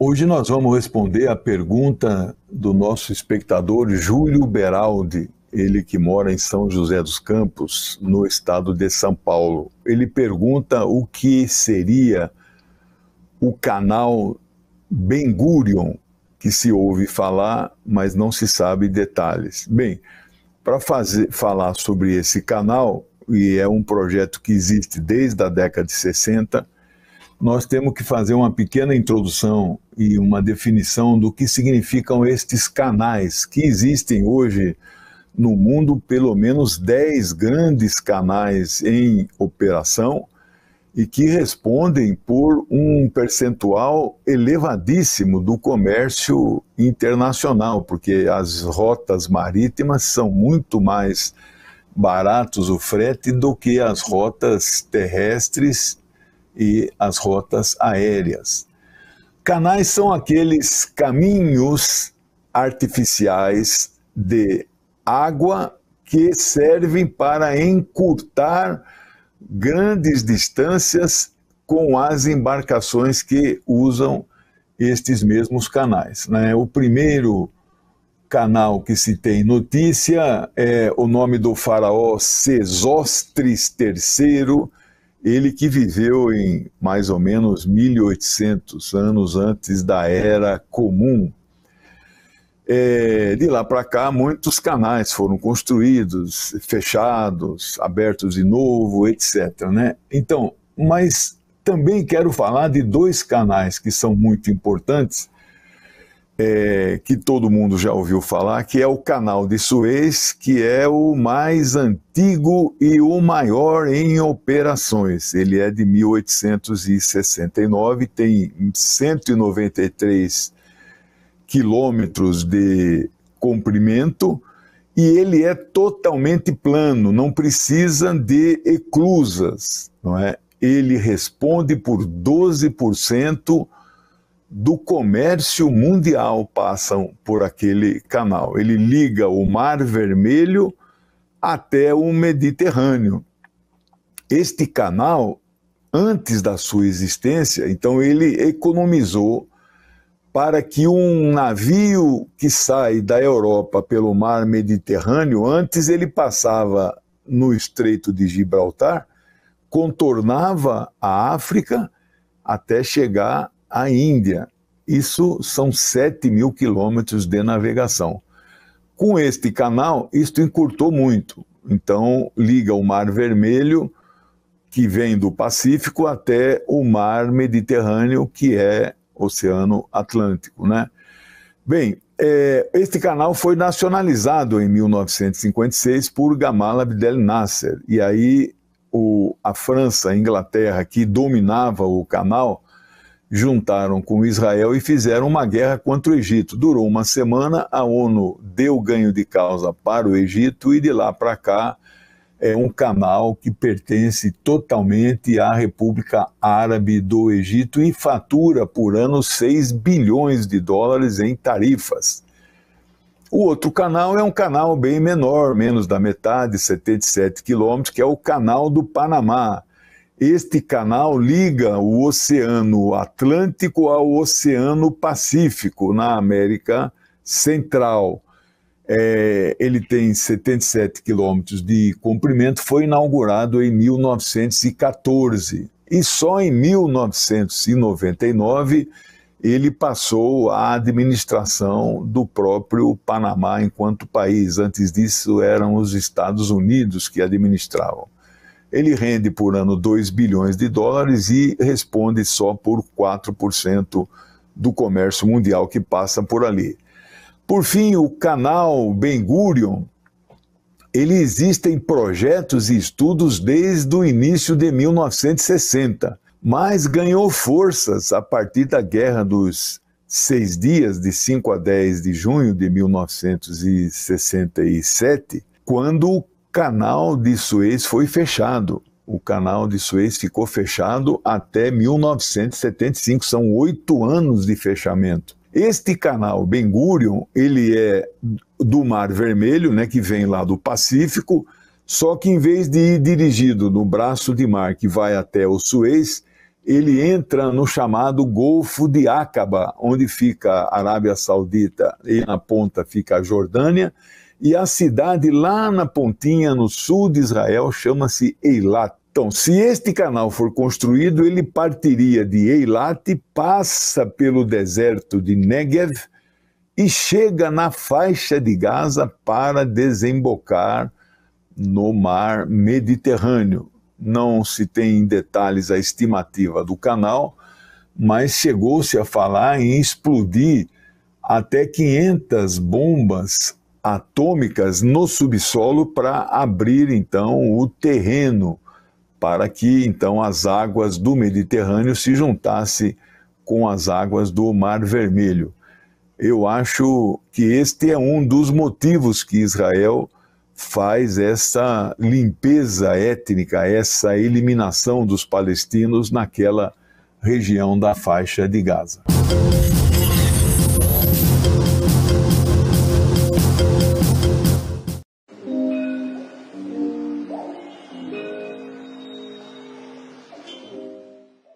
Hoje nós vamos responder a pergunta do nosso espectador Júlio Beraldi, ele que mora em São José dos Campos, no estado de São Paulo. Ele pergunta o que seria o canal Ben Gurion, que se ouve falar, mas não se sabe detalhes. Bem, para falar sobre esse canal, e é um projeto que existe desde a década de 60, nós temos que fazer uma pequena introdução e uma definição do que significam estes canais que existem hoje no mundo, pelo menos 10 grandes canais em operação e que respondem por um percentual elevadíssimo do comércio internacional, porque as rotas marítimas são muito mais baratos o frete do que as rotas terrestres e as rotas aéreas. Canais são aqueles caminhos artificiais de água que servem para encurtar grandes distâncias com as embarcações que usam estes mesmos canais. Né? O primeiro canal que se tem notícia é o nome do faraó Sesostris III, ele que viveu em mais ou menos 1800 anos antes da Era Comum. É, de lá para cá, muitos canais foram construídos, fechados, abertos de novo, etc. Né? Então, mas também quero falar de dois canais que são muito importantes é, que todo mundo já ouviu falar, que é o Canal de Suez, que é o mais antigo e o maior em operações. Ele é de 1869, tem 193 quilômetros de comprimento e ele é totalmente plano, não precisa de eclusas, não é? Ele responde por 12% do comércio mundial passam por aquele canal. Ele liga o Mar Vermelho até o Mediterrâneo. Este canal, antes da sua existência, então ele economizou para que um navio que sai da Europa pelo mar Mediterrâneo, antes ele passava no Estreito de Gibraltar, contornava a África até chegar à Índia. Isso são 7 mil quilômetros de navegação. Com este canal, isto encurtou muito. Então, liga o Mar Vermelho, que vem do Pacífico, até o Mar Mediterrâneo, que é Oceano Atlântico. Né? Bem, é, este canal foi nacionalizado em 1956 por Gamal Abdel Nasser. E aí o, a França, a Inglaterra, que dominava o canal, juntaram com Israel e fizeram uma guerra contra o Egito. Durou uma semana, a ONU deu ganho de causa para o Egito e de lá para cá é um canal que pertence totalmente à República Árabe do Egito e fatura por ano 6 bilhões de dólares em tarifas. O outro canal é um canal bem menor, menos da metade, 77 quilômetros, que é o Canal do Panamá, este canal liga o Oceano Atlântico ao Oceano Pacífico, na América Central. É, ele tem 77 quilômetros de comprimento, foi inaugurado em 1914. E só em 1999 ele passou à administração do próprio Panamá enquanto país. Antes disso, eram os Estados Unidos que administravam ele rende por ano 2 bilhões de dólares e responde só por 4% do comércio mundial que passa por ali. Por fim, o canal Ben Gurion, ele existem projetos e estudos desde o início de 1960, mas ganhou forças a partir da Guerra dos Seis Dias, de 5 a 10 de junho de 1967, quando canal de Suez foi fechado. O canal de Suez ficou fechado até 1975, são oito anos de fechamento. Este canal Ben Gurion, ele é do Mar Vermelho, né, que vem lá do Pacífico, só que em vez de ir dirigido no braço de mar que vai até o Suez, ele entra no chamado Golfo de Aqaba, onde fica a Arábia Saudita e na ponta fica a Jordânia, e a cidade lá na pontinha, no sul de Israel, chama-se Eilat. Então, se este canal for construído, ele partiria de Eilat, passa pelo deserto de Negev e chega na faixa de Gaza para desembocar no mar Mediterrâneo. Não se tem em detalhes a estimativa do canal, mas chegou-se a falar em explodir até 500 bombas atômicas no subsolo para abrir então o terreno para que então as águas do Mediterrâneo se juntassem com as águas do Mar Vermelho. Eu acho que este é um dos motivos que Israel faz essa limpeza étnica, essa eliminação dos palestinos naquela região da faixa de Gaza.